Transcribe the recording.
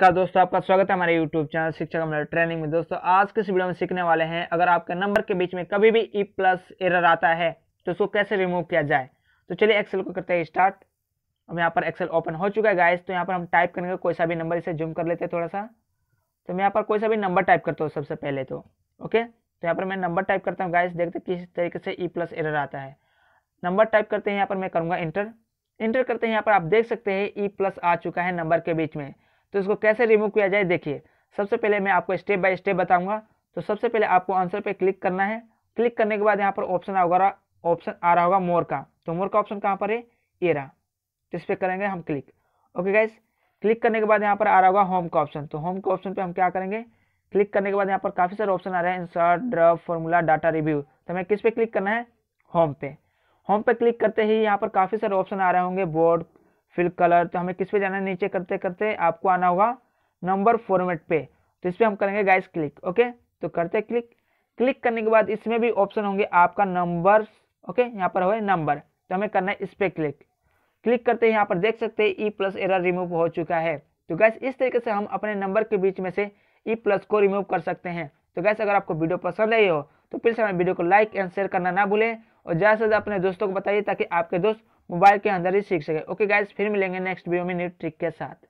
नमस्कार दोस्तों आपका स्वागत है हमारे यूट्यूब चैनल शिक्षक हमारे ट्रेनिंग में दोस्तों आज के इस वीडियो में सीखने वाले हैं अगर आपके नंबर के बीच में कभी भी ई प्लस एरर आता है तो उसको कैसे रिमूव किया जाए तो चलिए एक्सेल को करते हैं स्टार्ट अब यहाँ पर एक्सेल ओपन हो चुका है गाइस तो यहाँ पर हम टाइप करेंगे कोई सा भी नंबर इसे जूम कर लेते हैं थोड़ा सा तो मैं यहाँ पर कोई सा भी नंबर टाइप करता हूँ सबसे पहले तो ओके तो यहाँ पर मैं नंबर टाइप करता हूँ गाइस देखते किस तरीके से ई प्लस एरर आता है नंबर टाइप करते हैं यहाँ पर मैं करूँगा इंटर इंटर करते हैं यहाँ पर आप देख सकते हैं ई e प्लस आ चुका है नंबर के बीच में तो इसको कैसे रिमूव किया जाए देखिए सबसे पहले मैं आपको स्टेप बाय स्टेप बताऊंगा तो सबसे पहले आपको आंसर पे क्लिक करना है क्लिक करने के बाद यहाँ पर ऑप्शन होगा ऑप्शन आ रहा होगा मोर का तो मोर का ऑप्शन कहाँ पर है ये रहा तो इस पर करेंगे हम क्लिक ओके गाइज क्लिक करने के बाद यहाँ पर आ रहा होगा होम का ऑप्शन तो होम के ऑप्शन पर हम क्या करेंगे क्लिक करने के बाद यहाँ पर काफ़ी सारे ऑप्शन आ रहे हैं insert draw formula data review तो हमें किस पे क्लिक करना है होम पे होम पे क्लिक करते ही यहाँ पर काफ़ी सारे ऑप्शन आ रहे होंगे बोर्ड फिल कलर तो हमें किस पे जाना है नीचे करते करते आपको आना होगा नंबर फॉर्मेट पे तो इस पर हम करेंगे गाइस क्लिक ओके तो करते क्लिक क्लिक करने के बाद इसमें भी ऑप्शन होंगे आपका नंबर ओके यहाँ पर हो नंबर तो हमें करना है इस पर क्लिक क्लिक करते ही यहाँ पर देख सकते हैं ई प्लस एरर रिमूव हो चुका है तो गैस इस तरीके से हम अपने नंबर के बीच में से ई e प्लस को रिमूव कर सकते हैं तो गैस अगर आपको वीडियो पसंद आई हो तो प्लीज़ हमें वीडियो को लाइक एंड शेयर करना ना भूलें और ज़्यादा से ज़्यादा अपने दोस्तों को बताइए ताकि आपके दोस्त मोबाइल के अंदर ही सीख सके ओके गाइज फिर मिलेंगे नेक्स्ट वीडियो में न्यू ट्रिक के साथ